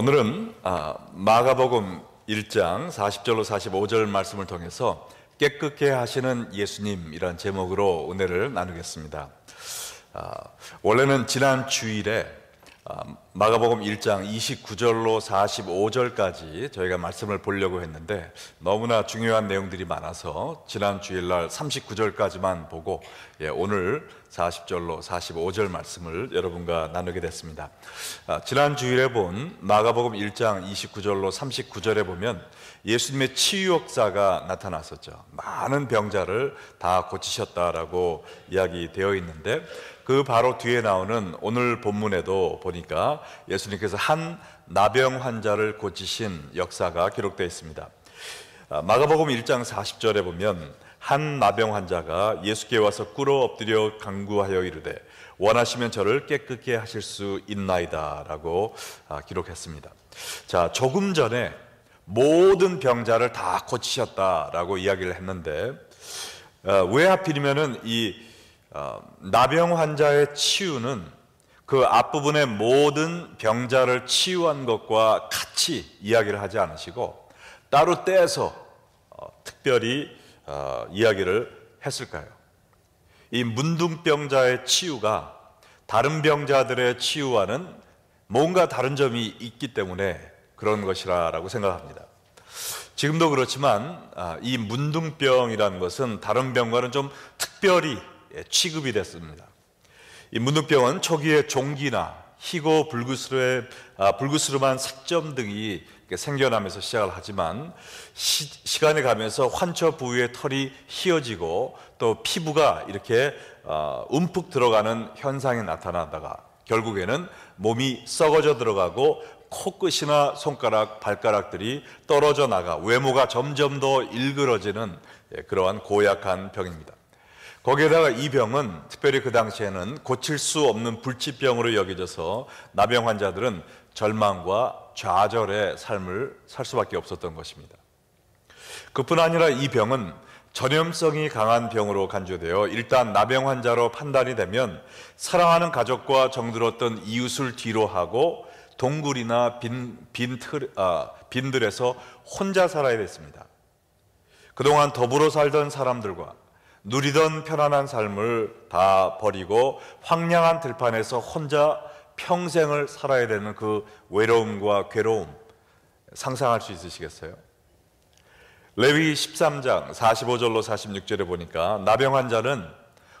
오늘은 아, 마가복음 1장 40절로 45절 말씀을 통해서 깨끗게 하시는 예수님이란 제목으로 은혜를 나누겠습니다. 아, 원래는 지난 주일에 아, 마가복음 1장 29절로 45절까지 저희가 말씀을 보려고 했는데 너무나 중요한 내용들이 많아서 지난 주일날 39절까지만 보고 예, 오늘 40절로 45절 말씀을 여러분과 나누게 됐습니다. 아, 지난 주일에 본 마가복음 1장 29절로 39절에 보면 예수님의 치유 역사가 나타났었죠. 많은 병자를 다 고치셨다라고 이야기되어 있는데 그 바로 뒤에 나오는 오늘 본문에도 보니까 예수님께서 한 나병 환자를 고치신 역사가 기록되어 있습니다. 아, 마가복음 1장 40절에 보면 한 나병 환자가 예수께 와서 꿇어 엎드려 강구하여 이르되 원하시면 저를 깨끗게 하실 수 있나이다라고 아, 기록했습니다. 자, 조금 전에 모든 병자를 다 고치셨다라고 이야기를 했는데 어, 왜 하필이면은 이 어, 나병 환자의 치유는 그 앞부분의 모든 병자를 치유한 것과 같이 이야기를 하지 않으시고 따로 떼서 어, 특별히 아, 이야기를 했을까요? 이 문둥병자의 치유가 다른 병자들의 치유와는 뭔가 다른 점이 있기 때문에 그런 것이라고 생각합니다. 지금도 그렇지만 아, 이 문둥병이라는 것은 다른 병과는 좀 특별히 예, 취급이 됐습니다. 이 문둥병은 초기에 종기나 희고 불구스름한 색점 아, 등이 생겨나면서 시작을 하지만 시, 간이 가면서 환처 부위의 털이 휘어지고 또 피부가 이렇게 어, 움푹 들어가는 현상이 나타나다가 결국에는 몸이 썩어져 들어가고 코끝이나 손가락, 발가락들이 떨어져 나가 외모가 점점 더 일그러지는 예, 그러한 고약한 병입니다. 거기에다가 이 병은 특별히 그 당시에는 고칠 수 없는 불치병으로 여겨져서 나병 환자들은 절망과 좌절의 삶을 살 수밖에 없었던 것입니다. 그뿐 아니라 이 병은 전염성이 강한 병으로 간주되어 일단 나병 환자로 판단이 되면 사랑하는 가족과 정들었던 이웃을 뒤로 하고 동굴이나 빈, 빈 틀, 아, 빈들에서 혼자 살아야 됐습니다. 그동안 더불어 살던 사람들과 누리던 편안한 삶을 다 버리고 황량한 들판에서 혼자 평생을 살아야 되는 그 외로움과 괴로움 상상할 수 있으시겠어요? 레위 13장 45절로 46절에 보니까 나병 환자는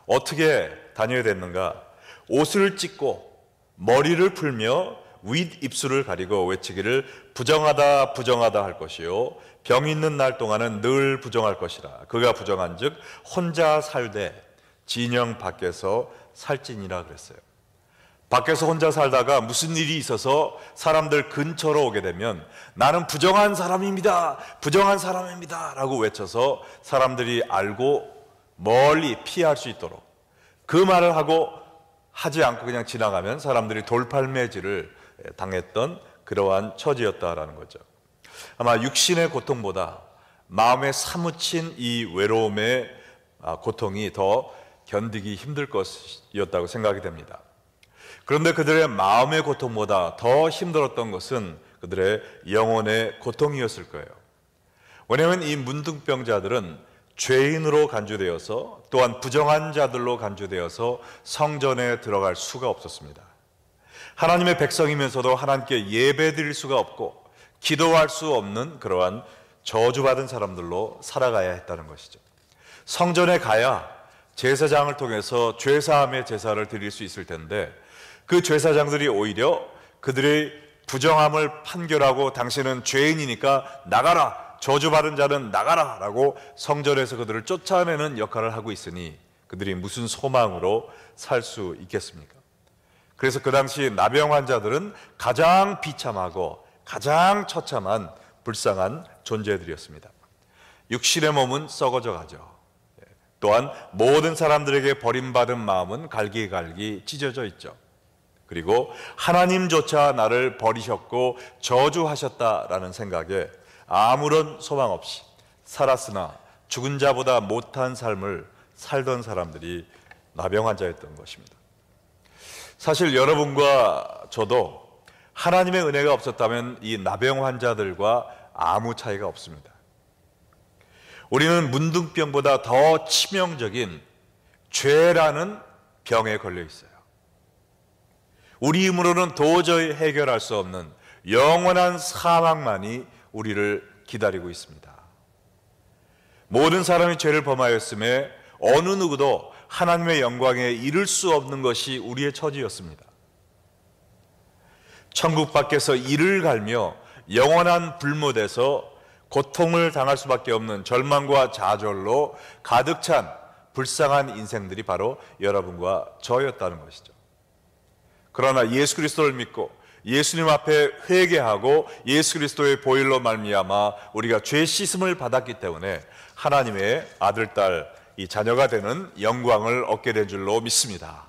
어떻게 다녀야 됐는가? 옷을 찢고 머리를 풀며 윗 입술을 가리고 외치기를 부정하다 부정하다 할 것이요 병 있는 날 동안은 늘 부정할 것이라 그가 부정한즉 혼자 살되 진영 밖에서 살진이라 그랬어요. 밖에서 혼자 살다가 무슨 일이 있어서 사람들 근처로 오게 되면 나는 부정한 사람입니다. 부정한 사람입니다. 라고 외쳐서 사람들이 알고 멀리 피할 수 있도록 그 말을 하고 하지 않고 그냥 지나가면 사람들이 돌팔매질을 당했던 그러한 처지였다라는 거죠. 아마 육신의 고통보다 마음에 사무친 이 외로움의 아, 고통이 더 견디기 힘들 것이었다고 생각이 됩니다. 그런데 그들의 마음의 고통보다 더 힘들었던 것은 그들의 영혼의 고통이었을 거예요. 왜냐하면 이 문둥병자들은 죄인으로 간주되어서 또한 부정한 자들로 간주되어서 성전에 들어갈 수가 없었습니다. 하나님의 백성이면서도 하나님께 예배 드릴 수가 없고 기도할 수 없는 그러한 저주받은 사람들로 살아가야 했다는 것이죠. 성전에 가야 제사장을 통해서 죄사함의 제사를 드릴 수 있을 텐데 그죄사장들이 오히려 그들의 부정함을 판결하고 당신은 죄인이니까 나가라. 저주받은 자는 나가라. 라고 성전에서 그들을 쫓아내는 역할을 하고 있으니 그들이 무슨 소망으로 살 수 있겠습니까? 그래서 그 당시 나병 환자들은 가장 비참하고 가장 처참한 불쌍한 존재들이었습니다. 육신의 몸은 썩어져 가죠. 예. 또한 모든 사람들에게 버림받은 마음은 갈기갈기 찢어져 있죠. 그리고 하나님조차 나를 버리셨고 저주하셨다라는 생각에 아무런 소망 없이 살았으나 죽은 자보다 못한 삶을 살던 사람들이 나병 환자였던 것입니다. 사실 여러분과 저도 하나님의 은혜가 없었다면 이 나병 환자들과 아무 차이가 없습니다. 우리는 문둥병보다 더 치명적인 죄라는 병에 걸려 있어요. 우리 힘으로는 도저히 해결할 수 없는 영원한 사망만이 우리를 기다리고 있습니다. 모든 사람이 죄를 범하였음에 어느 누구도 하나님의 영광에 이를 수 없는 것이 우리의 처지였습니다. 천국 밖에서 이를 갈며 영원한 불못에서 고통을 당할 수밖에 없는 절망과 좌절로 가득 찬 불쌍한 인생들이 바로 여러분과 저였다는 것이죠. 그러나 예수 그리스도를 믿고 예수님 앞에 회개하고 예수 그리스도의 보일로 말미암아 우리가 죄 씻음을 받았기 때문에 하나님의 아들 딸이 자녀가 되는 영광을 얻게 된 줄로 믿습니다.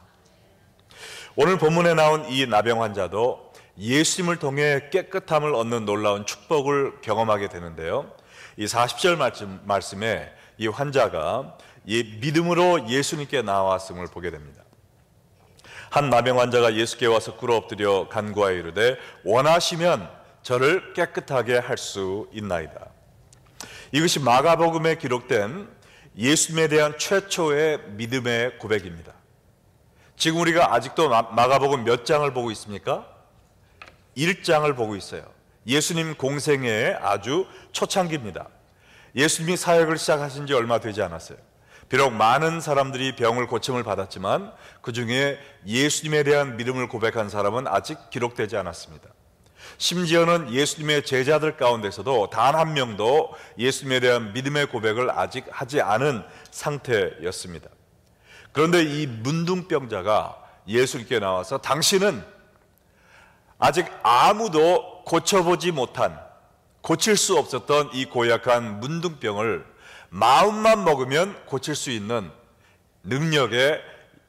오늘 본문에 나온 이 나병 환자도 예수님을 통해 깨끗함을 얻는 놀라운 축복을 경험하게 되는데요. 이 40절 말씀, 말씀에 이 환자가 이 믿음으로 예수님께 나왔음을 보게 됩니다. 한 나병 환자가 예수께 와서 꿇어 엎드려 간구하여 이르되 원하시면 저를 깨끗하게 할 수 있나이다. 이것이 마가복음에 기록된 예수님에 대한 최초의 믿음의 고백입니다. 지금 우리가 아직도 마가복음 몇 장을 보고 있습니까? 1장을 보고 있어요. 예수님 공생의 아주 초창기입니다. 예수님이 사역을 시작하신 지 얼마 되지 않았어요. 비록 많은 사람들이 병을 고침을 받았지만 그 중에 예수님에 대한 믿음을 고백한 사람은 아직 기록되지 않았습니다. 심지어는 예수님의 제자들 가운데서도 단 한 명도 예수님에 대한 믿음의 고백을 아직 하지 않은 상태였습니다. 그런데 이 문둥병자가 예수님께 나와서 당신은 아직 아무도 고쳐보지 못한 고칠 수 없었던 이 고약한 문둥병을 마음만 먹으면 고칠 수 있는 능력의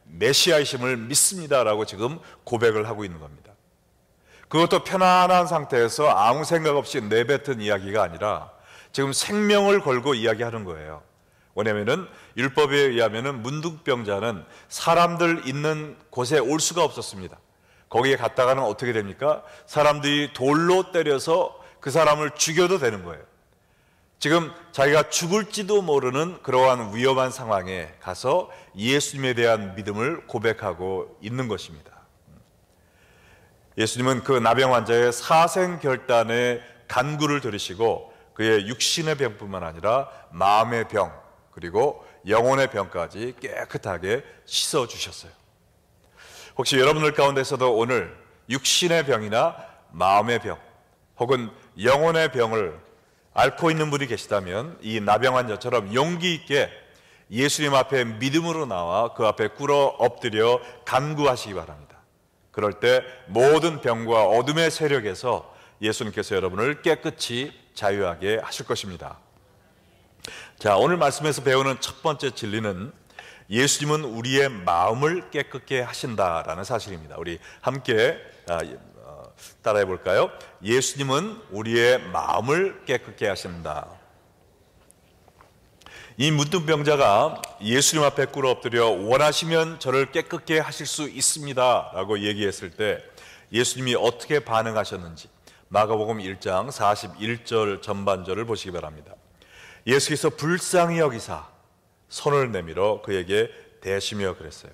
메시아이심을 믿습니다라고 지금 고백을 하고 있는 겁니다. 그것도 편안한 상태에서 아무 생각 없이 내뱉은 이야기가 아니라 지금 생명을 걸고 이야기하는 거예요. 왜냐면은 율법에 의하면은 문둥병자는 사람들 있는 곳에 올 수가 없었습니다. 거기에 갔다가는 어떻게 됩니까? 사람들이 돌로 때려서 그 사람을 죽여도 되는 거예요. 지금 자기가 죽을지도 모르는 그러한 위험한 상황에 가서 예수님에 대한 믿음을 고백하고 있는 것입니다. 예수님은 그 나병 환자의 사생 결단의 간구를 들으시고 그의 육신의 병뿐만 아니라 마음의 병 그리고 영혼의 병까지 깨끗하게 씻어 주셨어요. 혹시 여러분들 가운데서도 오늘 육신의 병이나 마음의 병 혹은 영혼의 병을 앓고 있는 분이 계시다면 이 나병 환자처럼 용기 있게 예수님 앞에 믿음으로 나와 그 앞에 꿇어 엎드려 간구하시기 바랍니다. 그럴 때 모든 병과 어둠의 세력에서 예수님께서 여러분을 깨끗이 자유하게 하실 것입니다. 자, 오늘 말씀에서 배우는 첫 번째 진리는 예수님은 우리의 마음을 깨끗게 하신다라는 사실입니다. 우리 함께 아, 따라해 볼까요? 예수님은 우리의 마음을 깨끗게 하신다. 이 문둥병자가 예수님 앞에 꿇어 엎드려 원하시면 저를 깨끗게 하실 수 있습니다. 라고 얘기했을 때 예수님이 어떻게 반응하셨는지 마가복음 1장 41절 전반절을 보시기 바랍니다. 예수께서 불쌍히 여기사 손을 내밀어 그에게 대시며 그랬어요.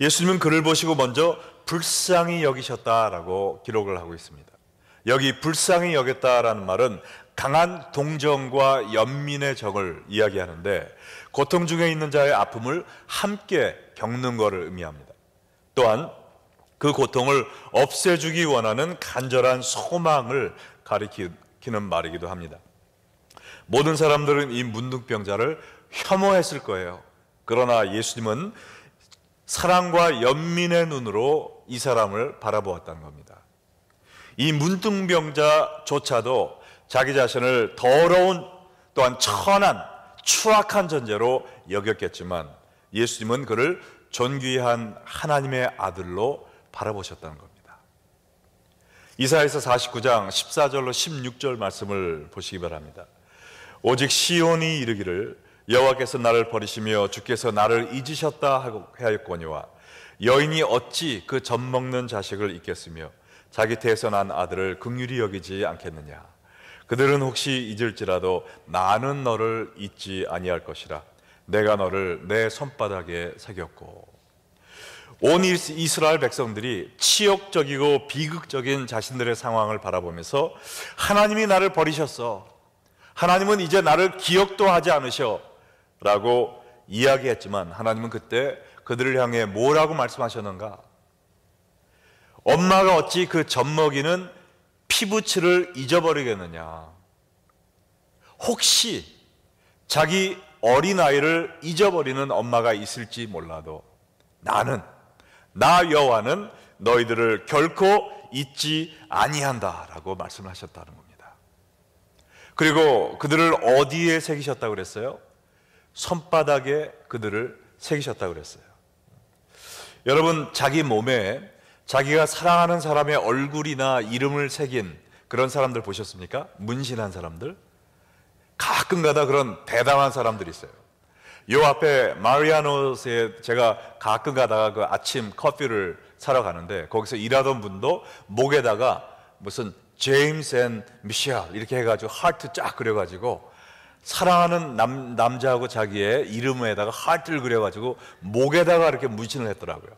예수님은 그를 보시고 먼저 불쌍히 여기셨다라고 기록을 하고 있습니다. 여기 불쌍히 여겼다라는 말은 강한 동정과 연민의 정을 이야기하는데 고통 중에 있는 자의 아픔을 함께 겪는 것을 의미합니다. 또한 그 고통을 없애주기 원하는 간절한 소망을 가리키는 말이기도 합니다. 모든 사람들은 이 문둥병자를 혐오했을 거예요. 그러나 예수님은 사랑과 연민의 눈으로 이 사람을 바라보았다는 겁니다. 이 문둥병자조차도 자기 자신을 더러운 또한 천한 추악한 존재로 여겼겠지만 예수님은 그를 존귀한 하나님의 아들로 바라보셨다는 겁니다. 이사에서 49장 14절로 16절 말씀을 보시기 바랍니다. 오직 시온이 이르기를 여호와께서 나를 버리시며 주께서 나를 잊으셨다 하고 하였거니와 여인이 어찌 그 젖 먹는 자식을 잊겠으며 자기 태에난 아들을 긍휼히 여기지 않겠느냐 그들은 혹시 잊을지라도 나는 너를 잊지 아니할 것이라 내가 너를 내 손바닥에 새겼고 온 이스라엘 백성들이 치욕적이고 비극적인 자신들의 상황을 바라보면서 하나님이 나를 버리셨어 하나님은 이제 나를 기억도 하지 않으셔 라고 이야기했지만 하나님은 그때 그들을 향해 뭐라고 말씀하셨는가? 엄마가 어찌 그 젖먹이는 피부치를 잊어버리겠느냐? 혹시 자기 어린아이를 잊어버리는 엄마가 있을지 몰라도 나는, 나 여와는 너희들을 결코 잊지 아니한다 라고 말씀하셨다는 겁니다. 그리고 그들을 어디에 새기셨다고 그랬어요? 손바닥에 그들을 새기셨다 그랬어요. 여러분, 자기 몸에 자기가 사랑하는 사람의 얼굴이나 이름을 새긴 그런 사람들 보셨습니까? 문신한 사람들? 가끔가다 그런 대담한 사람들이 있어요. 요 앞에 마리아노스에 제가 가끔 가다가 그 아침 커피를 사러 가는데 거기서 일하던 분도 목에다가 무슨 제임스 앤 미셸 이렇게 해가지고 하트 쫙 그려가지고 사랑하는 남, 남자하고 자기의 이름에다가 하트를 그려가지고 목에다가 이렇게 문신을 했더라고요.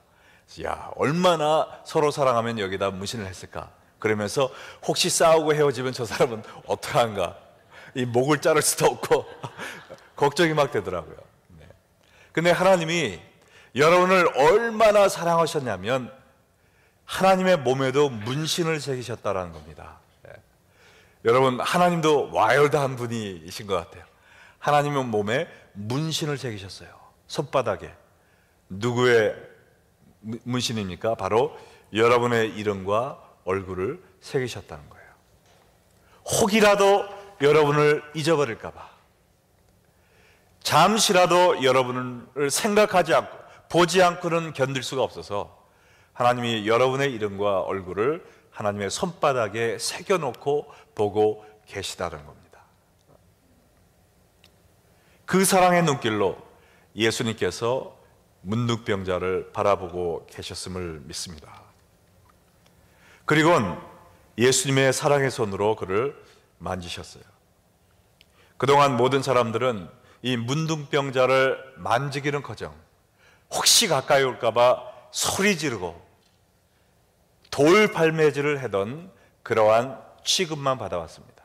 야, 얼마나 서로 사랑하면 여기다 문신을 했을까? 그러면서 혹시 싸우고 헤어지면 저 사람은 어떡한가? 이 목을 자를 수도 없고 걱정이 막 되더라고요. 네. 근데 하나님이 여러분을 얼마나 사랑하셨냐면 하나님의 몸에도 문신을 새기셨다라는 겁니다. 여러분 하나님도 와일드한 분이신 것 같아요. 하나님은 몸에 문신을 새기셨어요. 손바닥에 누구의 문신입니까? 바로 여러분의 이름과 얼굴을 새기셨다는 거예요. 혹이라도 여러분을 잊어버릴까봐, 잠시라도 여러분을 생각하지 않고 보지 않고는 견딜 수가 없어서 하나님이 여러분의 이름과 얼굴을 하나님의 손바닥에 새겨놓고 보고 계시다는 겁니다. 그 사랑의 눈길로 예수님께서 문득병자를 바라보고 계셨음을 믿습니다. 그리곤 예수님의 사랑의 손으로 그를 만지셨어요. 그동안 모든 사람들은 이 문둥병자를 만지기는 커녕 혹시 가까이 올까봐 소리 지르고 돌 발매질을 하던 그러한 취급만 받아왔습니다.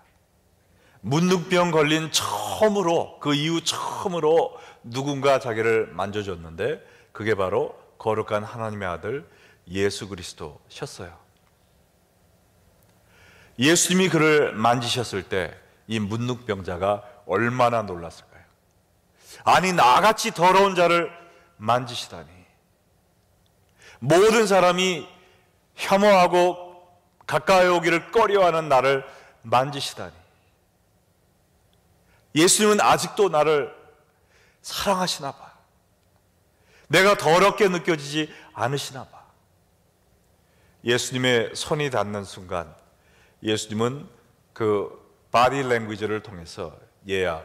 문둥병 걸린 처음으로 그 이후 처음으로 누군가 자기를 만져줬는데 그게 바로 거룩한 하나님의 아들 예수 그리스도셨어요. 예수님이 그를 만지셨을 때 이 문둥병자가 얼마나 놀랐을까요? 아니 나같이 더러운 자를 만지시다니 모든 사람이 혐오하고 가까이 오기를 꺼려하는 나를 만지시다니. 예수님은 아직도 나를 사랑하시나 봐. 내가 더럽게 느껴지지 않으시나 봐. 예수님의 손이 닿는 순간 예수님은 그 바디 랭귀지를 통해서 얘야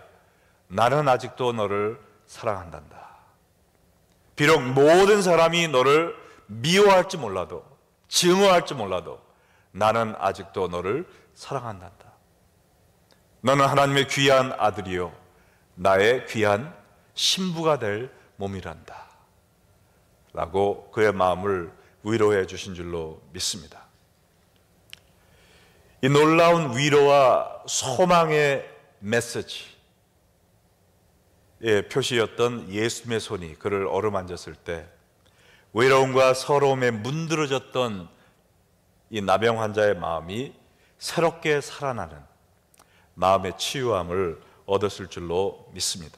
나는 아직도 너를 사랑한단다. 비록 모든 사람이 너를 미워할지 몰라도 증오할지 몰라도 나는 아직도 너를 사랑한단다. 너는 하나님의 귀한 아들이요. 나의 귀한 신부가 될 몸이란다. 라고 그의 마음을 위로해 주신 줄로 믿습니다. 이 놀라운 위로와 소망의 메시지, 예, 표시였던 예수님의 손이 그를 어루만졌을 때 외로움과 서러움에 문드러졌던 이 나병 환자의 마음이 새롭게 살아나는 마음의 치유함을 얻었을 줄로 믿습니다.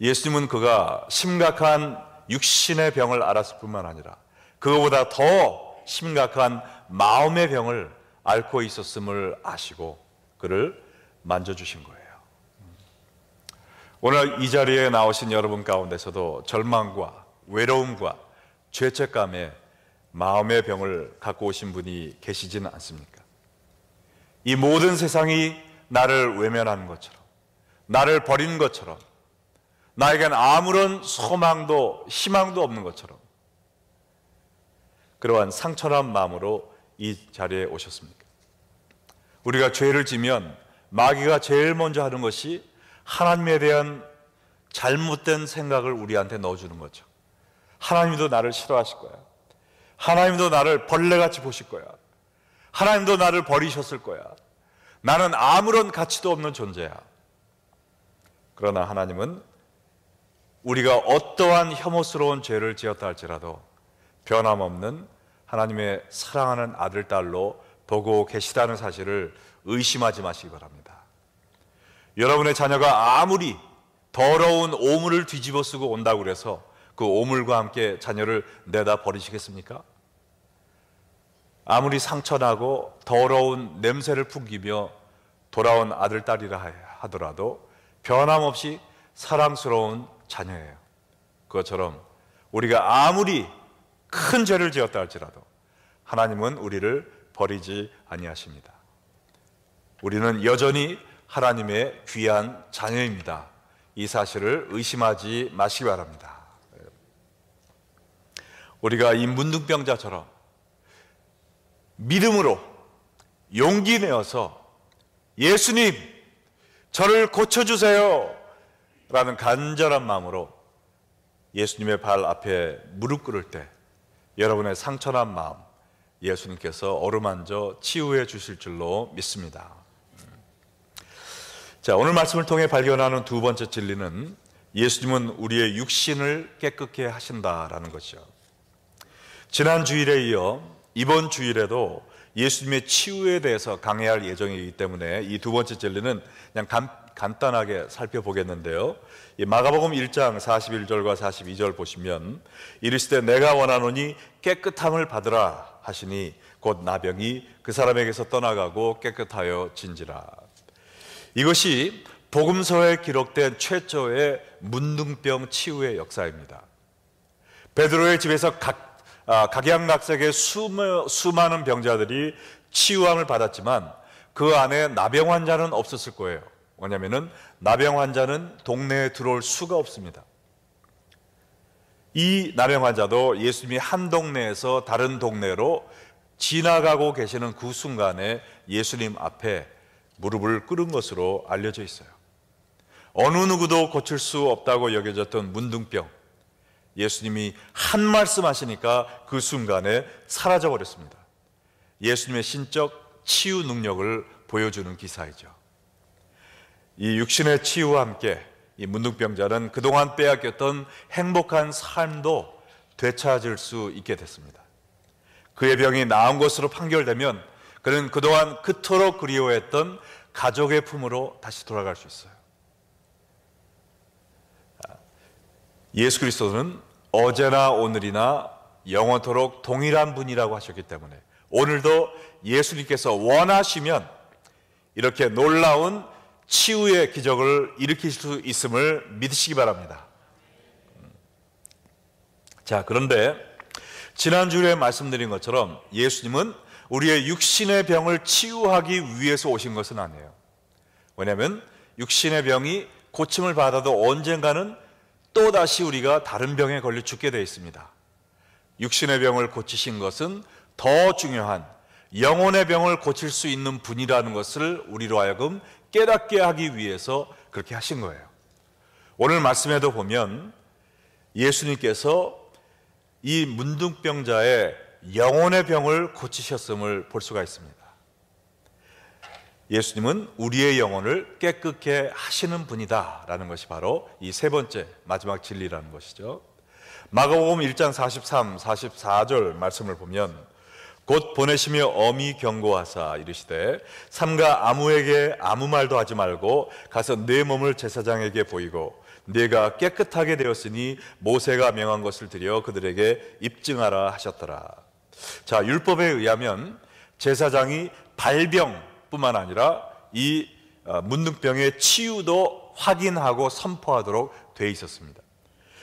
예수님은 그가 심각한 육신의 병을 알았을 뿐만 아니라 그거보다 더 심각한 마음의 병을 앓고 있었음을 아시고 그를 만져주신 거예요. 오늘 이 자리에 나오신 여러분 가운데서도 절망과 외로움과 죄책감에 마음의 병을 갖고 오신 분이 계시지는 않습니까? 이 모든 세상이 나를 외면하는 것처럼, 나를 버리는 것처럼, 나에겐 아무런 소망도 희망도 없는 것처럼, 그러한 상처난 마음으로 이 자리에 오셨습니까? 우리가 죄를 지면 마귀가 제일 먼저 하는 것이 하나님에 대한 잘못된 생각을 우리한테 넣어주는 거죠. 하나님도 나를 싫어하실 거야. 하나님도 나를 벌레같이 보실 거야. 하나님도 나를 버리셨을 거야. 나는 아무런 가치도 없는 존재야. 그러나 하나님은 우리가 어떠한 혐오스러운 죄를 지었다 할지라도 변함없는 하나님의 사랑하는 아들, 딸로 보고 계시다는 사실을 의심하지 마시기 바랍니다. 여러분의 자녀가 아무리 더러운 오물을 뒤집어 쓰고 온다고 그래서 그 오물과 함께 자녀를 내다 버리시겠습니까? 아무리 상처나고 더러운 냄새를 풍기며 돌아온 아들, 딸이라 하더라도 변함없이 사랑스러운 자녀예요. 그것처럼 우리가 아무리 큰 죄를 지었다 할지라도 하나님은 우리를 버리지 아니하십니다. 우리는 여전히 하나님의 귀한 자녀입니다. 이 사실을 의심하지 마시기 바랍니다. 우리가 이 문둥병자처럼 믿음으로 용기 내어서 예수님, 저를 고쳐주세요! 라는 간절한 마음으로 예수님의 발 앞에 무릎 꿇을 때 여러분의 상처난 마음 예수님께서 어루만져 치유해 주실 줄로 믿습니다. 음. 자, 오늘 말씀을 통해 발견하는 두 번째 진리는 예수님은 우리의 육신을 깨끗게 하신다라는 것이요. 지난 주일에 이어 이번 주일에도 예수님의 치유에 대해서 강해할 예정이기 때문에 이 두 번째 진리는 그냥 간, 간단하게 살펴보겠는데요. 마가복음 1장 41절과 42절 보시면 이르시되 내가 원하노니 깨끗함을 받으라 하시니 곧 나병이 그 사람에게서 떠나가고 깨끗하여 진지라. 이것이 복음서에 기록된 최초의 문둥병 치유의 역사입니다. 베드로의 집에서 각 아, 각양각색의 수많은 병자들이 치유함을 받았지만 그 안에 나병 환자는 없었을 거예요. 왜냐면 나병 환자는 동네에 들어올 수가 없습니다. 이 나병 환자도 예수님이 한 동네에서 다른 동네로 지나가고 계시는 그 순간에 예수님 앞에 무릎을 꿇은 것으로 알려져 있어요. 어느 누구도 고칠 수 없다고 여겨졌던 문둥병. 예수님이 한 말씀 하시니까 그 순간에 사라져 버렸습니다. 예수님의 신적 치유 능력을 보여주는 기사이죠. 이 육신의 치유와 함께 이 문둥병자는 그동안 빼앗겼던 행복한 삶도 되찾을 수 있게 됐습니다. 그의 병이 나은 것으로 판결되면 그는 그동안 그토록 그리워했던 가족의 품으로 다시 돌아갈 수 있어요. 예수 그리스도는 어제나 오늘이나 영원토록 동일한 분이라고 하셨기 때문에 오늘도 예수님께서 원하시면 이렇게 놀라운 치유의 기적을 일으킬수 있음을 믿으시기 바랍니다. 음. 자, 그런데 지난주에 말씀드린 것처럼 예수님은 우리의 육신의 병을 치유하기 위해서 오신 것은 아니에요. 왜냐하면 육신의 병이 고침을 받아도 언젠가는 또다시 우리가 다른 병에 걸려 죽게 되어 있습니다. 육신의 병을 고치신 것은 더 중요한 영혼의 병을 고칠 수 있는 분이라는 것을 우리로 하여금 깨닫게 하기 위해서 그렇게 하신 거예요. 오늘 말씀에도 보면 예수님께서 이 문둥병자의 영혼의 병을 고치셨음을 볼 수가 있습니다. 예수님은 우리의 영혼을 깨끗게 하시는 분이다라는 것이 바로 이 세 번째 마지막 진리라는 것이죠. 마가복음 1장 43, 44절 말씀을 보면 곧 보내시며 엄히 경고하사 이르시되 삼가 아무에게 아무 말도 하지 말고 가서 내 몸을 제사장에게 보이고 내가 깨끗하게 되었으니 모세가 명한 것을 드려 그들에게 입증하라 하셨더라. 자, 율법에 의하면 제사장이 발병 뿐만 아니라 이 어, 문둥병의 치유도 확인하고 선포하도록 돼 있었습니다.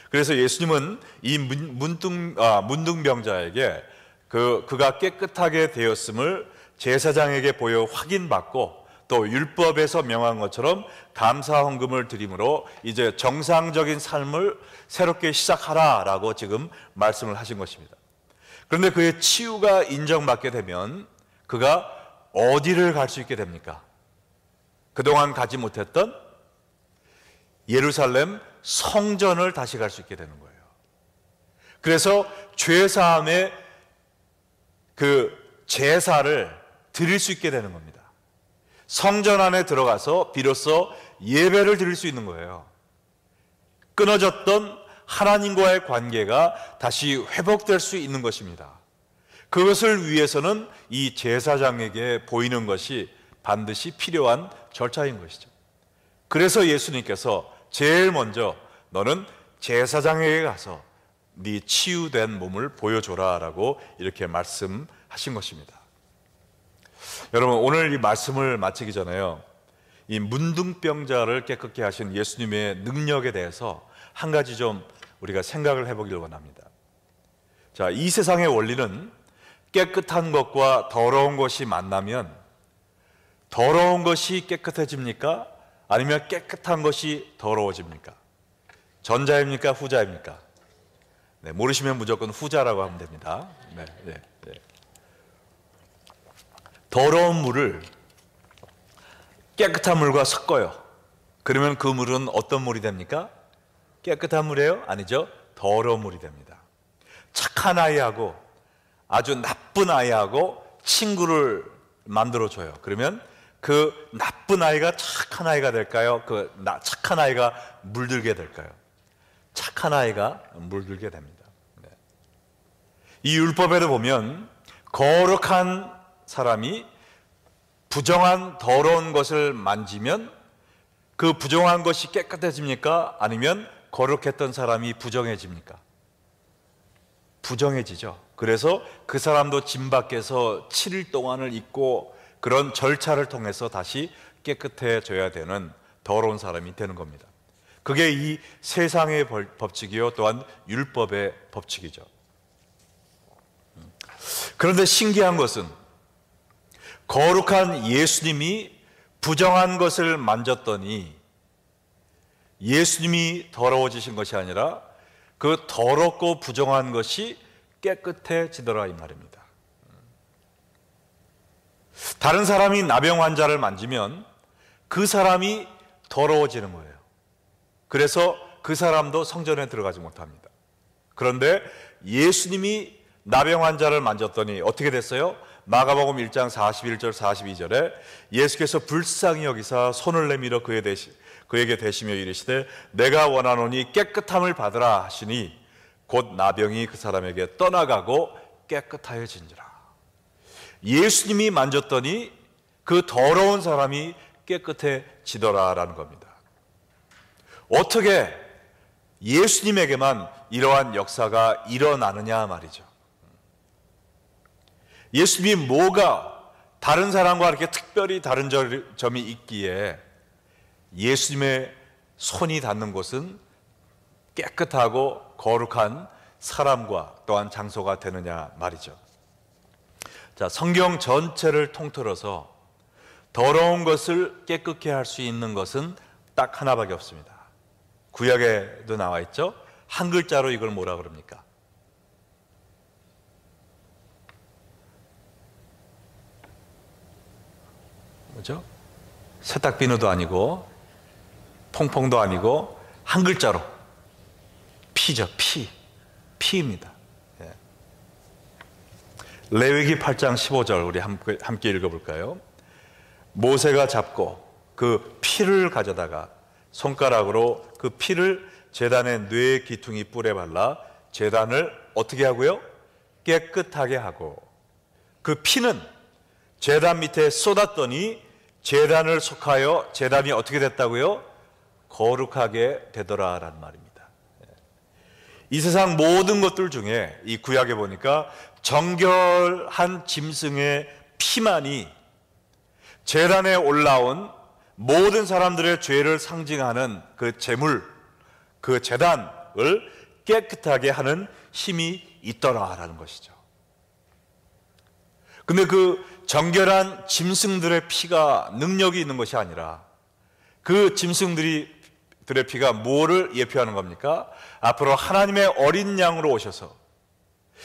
그래서 예수님은 이 문둥, 아, 문둥병자에게 그, 그가 깨끗하게 되었음을 제사장에게 보여 확인받고 또 율법에서 명한 것처럼 감사 헌금을 드림으로 이제 정상적인 삶을 새롭게 시작하라라고 지금 말씀을 하신 것입니다. 그런데 그의 치유가 인정받게 되면 그가 어디를 갈 수 있게 됩니까? 그동안 가지 못했던 예루살렘 성전을 다시 갈 수 있게 되는 거예요. 그래서 죄사함의 그 제사를 드릴 수 있게 되는 겁니다. 성전 안에 들어가서 비로소 예배를 드릴 수 있는 거예요. 끊어졌던 하나님과의 관계가 다시 회복될 수 있는 것입니다. 그것을 위해서는 이 제사장에게 보이는 것이 반드시 필요한 절차인 것이죠. 그래서 예수님께서 제일 먼저 너는 제사장에게 가서 네 치유된 몸을 보여줘라라고 이렇게 말씀하신 것입니다. 여러분 오늘 이 말씀을 마치기 전에요. 이 문둥병자를 깨끗게 하신 예수님의 능력에 대해서 한 가지 좀 우리가 생각을 해보기를 원합니다. 자, 이 세상의 원리는 깨끗한 것과 더러운 것이 만나면 더러운 것이 깨끗해집니까? 아니면 깨끗한 것이 더러워집니까? 전자입니까? 후자입니까? 네, 모르시면 무조건 후자라고 하면 됩니다. 네, 네, 네. 더러운 물을 깨끗한 물과 섞어요. 그러면 그 물은 어떤 물이 됩니까? 깨끗한 물이에요? 아니죠. 더러운 물이 됩니다. 착한 아이하고 아주 나쁜 아이하고 친구를 만들어줘요. 그러면 그 나쁜 아이가 착한 아이가 될까요? 그 나, 착한 아이가 물들게 될까요? 착한 아이가 물들게 됩니다. 네. 이 율법에도 보면 거룩한 사람이 부정한 더러운 것을 만지면 그 부정한 것이 깨끗해집니까? 아니면 거룩했던 사람이 부정해집니까? 부정해지죠. 그래서 그 사람도 짐 밖에서 7일 동안을 잊고 그런 절차를 통해서 다시 깨끗해져야 되는 더러운 사람이 되는 겁니다. 그게 이 세상의 법칙이요. 또한 율법의 법칙이죠. 그런데 신기한 것은 거룩한 예수님이 부정한 것을 만졌더니 예수님이 더러워지신 것이 아니라 그 더럽고 부정한 것이 깨끗해지더라 이 말입니다. 다른 사람이 나병 환자를 만지면 그 사람이 더러워지는 거예요. 그래서 그 사람도 성전에 들어가지 못합니다. 그런데 예수님이 나병 환자를 만졌더니 어떻게 됐어요? 마가복음 1장 41절 42절에 예수께서 불쌍히 여기사 손을 내밀어 그에 게 대시며 이르시되 내가 원하노니 깨끗함을 받으라 하시니 곧 나병이 그 사람에게 떠나가고 깨끗하여진지라. 예수님이 만졌더니 그 더러운 사람이 깨끗해지더라라는 겁니다. 어떻게 예수님에게만 이러한 역사가 일어나느냐 말이죠. 예수님이 뭐가 다른 사람과 이렇게 특별히 다른 점이 있기에 예수님의 손이 닿는 곳은 깨끗하고 거룩한 사람과 또한 장소가 되느냐 말이죠. 자, 성경 전체를 통틀어서 더러운 것을 깨끗게 할수 있는 것은 딱 하나밖에 없습니다. 구약에도 나와 있죠. 한 글자로 이걸 뭐라 그럽니까? 뭐죠? 세탁비누도 아니고 퐁퐁도 아니고 한 글자로 피죠. 피. 피입니다. 예. 레위기 8장 15절 우리 함께, 함께 읽어볼까요? 모세가 잡고 그 피를 가져다가 손가락으로 그 피를 재단의 뇌 기둥이 뿔에 발라 재단을 어떻게 하고요? 깨끗하게 하고 그 피는 재단 밑에 쏟았더니 재단을 속하여 재단이 어떻게 됐다고요? 거룩하게 되더라라는 말입니다. 이 세상 모든 것들 중에 이 구약에 보니까 정결한 짐승의 피만이 재단에 올라온 모든 사람들의 죄를 상징하는 그 재물, 그 재단을 깨끗하게 하는 힘이 있더라라는 것이죠. 근데 그 정결한 짐승들의 피가 능력이 있는 것이 아니라 그 짐승들이 드레 피가 무 뭐를 예표하는 겁니까? 앞으로 하나님의 어린 양으로 오셔서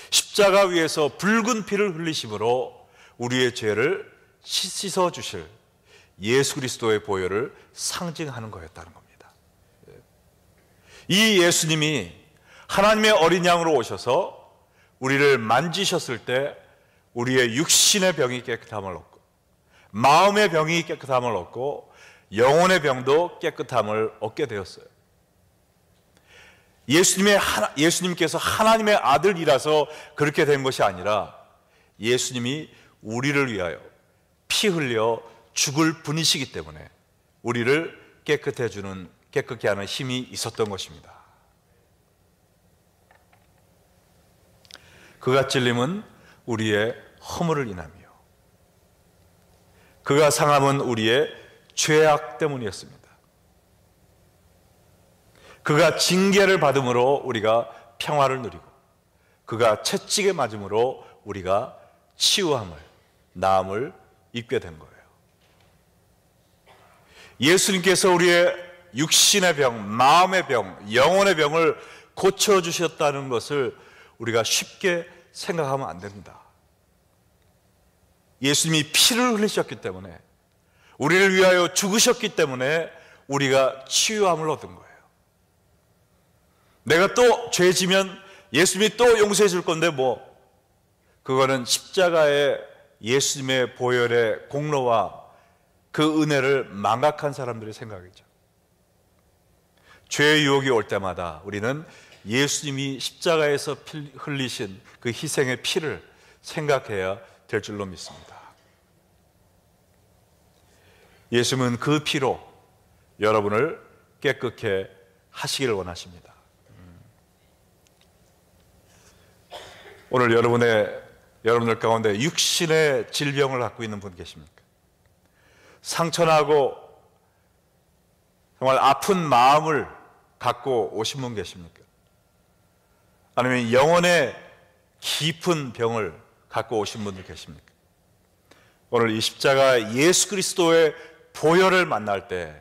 십자가 위에서 붉은 피를 흘리심으로 우리의 죄를 씻어 주실 예수 그리스도의 보혈을 상징하는 거였다는 겁니다. 예. 이 예수님이 하나님의 어린 양으로 오셔서 우리를 만지셨을 때 우리의 육신의 병이 깨끗함을 얻고 마음의 병이 깨끗함을 얻고 영혼의 병도 깨끗함을 얻게 되었어요. 예수님의 하나, 예수님께서 하나님의 아들이라서 그렇게 된 것이 아니라 예수님이 우리를 위하여 피 흘려 죽을 분이시기 때문에 우리를 깨끗해 주는 깨끗게 하는 힘이 있었던 것입니다. 그가 찔림은 우리의 허물을 인함이요. 그가 상함은 우리의 죄악 때문이었습니다. 그가 징계를 받음으로 우리가 평화를 누리고 그가 채찍에 맞음으로 우리가 치유함을 나음을 입게 된 거예요. 예수님께서 우리의 육신의 병, 마음의 병, 영혼의 병을 고쳐 주셨다는 것을 우리가 쉽게 생각하면 안 됩니다. 예수님이 피를 흘리셨기 때문에 우리를 위하여 죽으셨기 때문에 우리가 치유함을 얻은 거예요. 내가 또 죄 지면 예수님이 또 용서해 줄 건데 뭐 그거는 십자가의 예수님의 보혈의 공로와 그 은혜를 망각한 사람들의 생각이죠. 죄의 유혹이 올 때마다 우리는 예수님이 십자가에서 흘리신 그 희생의 피를 생각해야 될 줄로 믿습니다. 예수님은 그 피로 여러분을 깨끗해 하시기를 원하십니다. 오늘 여러분의 여러분들 가운데 육신의 질병을 갖고 있는 분 계십니까? 상처나고 정말 아픈 마음을 갖고 오신 분 계십니까? 아니면 영혼의 깊은 병을 갖고 오신 분들 계십니까? 오늘 이 십자가 예수 그리스도의 보혈을 만날 때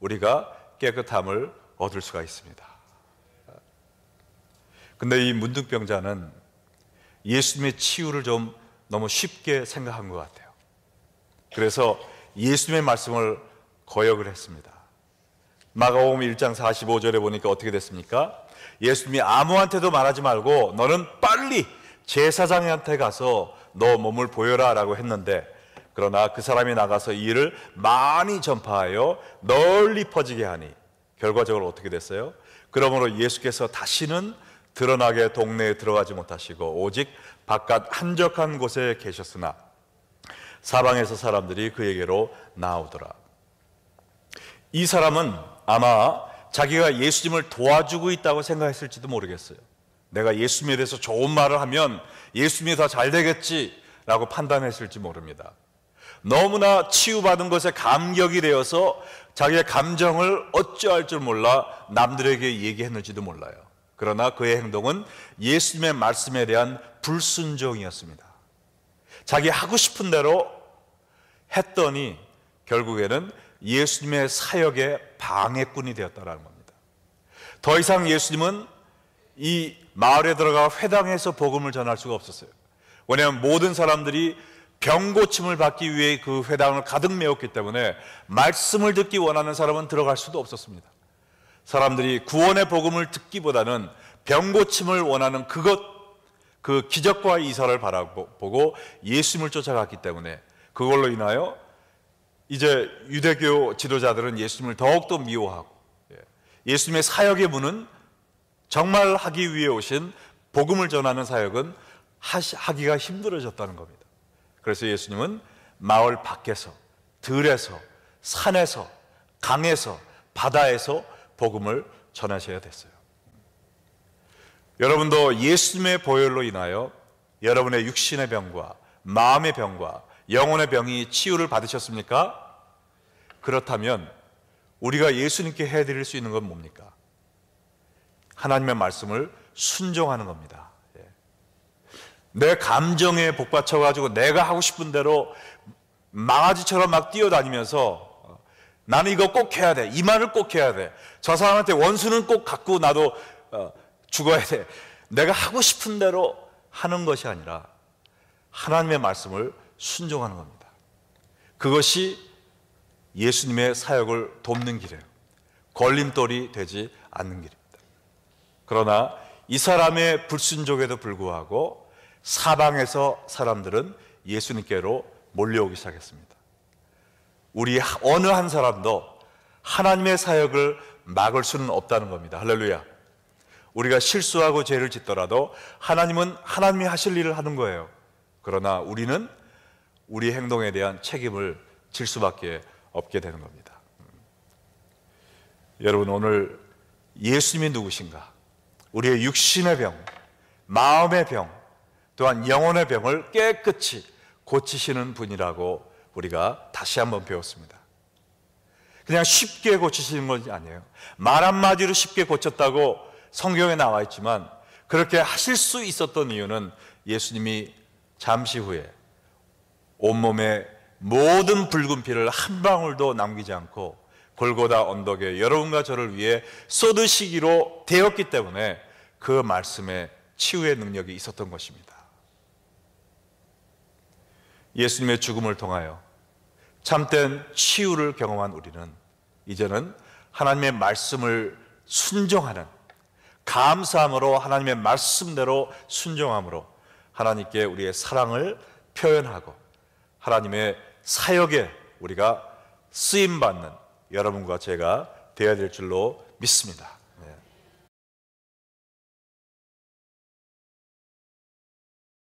우리가 깨끗함을 얻을 수가 있습니다. 근데 이 문둥병자는 예수님의 치유를 좀 너무 쉽게 생각한 것 같아요. 그래서 예수님의 말씀을 거역을 했습니다. 마가복음 1장 45절에 보니까 어떻게 됐습니까? 예수님이 아무한테도 말하지 말고 너는 빨리 제사장한테 가서 너 몸을 보여라라고 했는데 그러나 그 사람이 나가서 이 일을 많이 전파하여 널리 퍼지게 하니 결과적으로 어떻게 됐어요? 그러므로 예수께서 다시는 드러나게 동네에 들어가지 못하시고 오직 바깥 한적한 곳에 계셨으나 사방에서 사람들이 그에게로 나오더라. 이 사람은 아마 자기가 예수님을 도와주고 있다고 생각했을지도 모르겠어요. 내가 예수님에 대해서 좋은 말을 하면 예수님이 더잘 되겠지라고 판단했을지 모릅니다. 너무나 치유받은 것에 감격이 되어서 자기의 감정을 어찌할 줄 몰라 남들에게 얘기했는지도 몰라요. 그러나 그의 행동은 예수님의 말씀에 대한 불순종이었습니다. 자기 하고 싶은 대로 했더니 결국에는 예수님의 사역의 방해꾼이 되었다라는 겁니다. 더 이상 예수님은 이 마을에 들어가 회당에서 복음을 전할 수가 없었어요. 왜냐하면 모든 사람들이 병고침을 받기 위해 그 회당을 가득 메웠기 때문에 말씀을 듣기 원하는 사람은 들어갈 수도 없었습니다. 사람들이 구원의 복음을 듣기보다는 병고침을 원하는 그것, 그 기적과 이사를 바라보고 예수님을 쫓아갔기 때문에 그걸로 인하여 이제 유대교 지도자들은 예수님을 더욱더 미워하고 예, 예수님의 사역의 문은 정말 하기 위해 오신 복음을 전하는 사역은 하기가 힘들어졌다는 겁니다. 그래서 예수님은 마을 밖에서, 들에서, 산에서, 강에서, 바다에서 복음을 전하셔야 됐어요. 여러분도 예수님의 보혈로 인하여 여러분의 육신의 병과 마음의 병과 영혼의 병이 치유를 받으셨습니까? 그렇다면 우리가 예수님께 해드릴 수 있는 건 뭡니까? 하나님의 말씀을 순종하는 겁니다. 내 감정에 복받쳐가지고 내가 하고 싶은 대로 망아지처럼 막 뛰어다니면서 어, 나는 이거 꼭 해야 돼. 이 말을 꼭 해야 돼. 저 사람한테 원수는 꼭 갖고 나도 어, 죽어야 돼. 내가 하고 싶은 대로 하는 것이 아니라 하나님의 말씀을 순종하는 겁니다. 그것이 예수님의 사역을 돕는 길이에요. 걸림돌이 되지 않는 길입니다. 그러나 이 사람의 불순종에도 불구하고 사방에서 사람들은 예수님께로 몰려오기 시작했습니다. 우리 어느 한 사람도 하나님의 사역을 막을 수는 없다는 겁니다. 할렐루야. 우리가 실수하고 죄를 짓더라도 하나님은 하나님이 하실 일을 하는 거예요. 그러나 우리는 우리 행동에 대한 책임을 질 수밖에 없게 되는 겁니다. 음. 여러분, 오늘 예수님이 누구신가? 우리의 육신의 병, 마음의 병, 또한 영혼의 병을 깨끗이 고치시는 분이라고 우리가 다시 한번 배웠습니다. 그냥 쉽게 고치시는 건 아니에요. 말 한마디로 쉽게 고쳤다고 성경에 나와 있지만 그렇게 하실 수 있었던 이유는 예수님이 잠시 후에 온몸에 모든 붉은 피를 한 방울도 남기지 않고 골고다 언덕에 여러분과 저를 위해 쏟으시기로 되었기 때문에 그 말씀에 치유의 능력이 있었던 것입니다. 예수님의 죽음을 통하여 참된 치유를 경험한 우리는 이제는 하나님의 말씀을 순종하는 감사함으로 하나님의 말씀대로 순종함으로 하나님께 우리의 사랑을 표현하고 하나님의 사역에 우리가 쓰임 받는 여러분과 제가 되어야 될 줄로 믿습니다.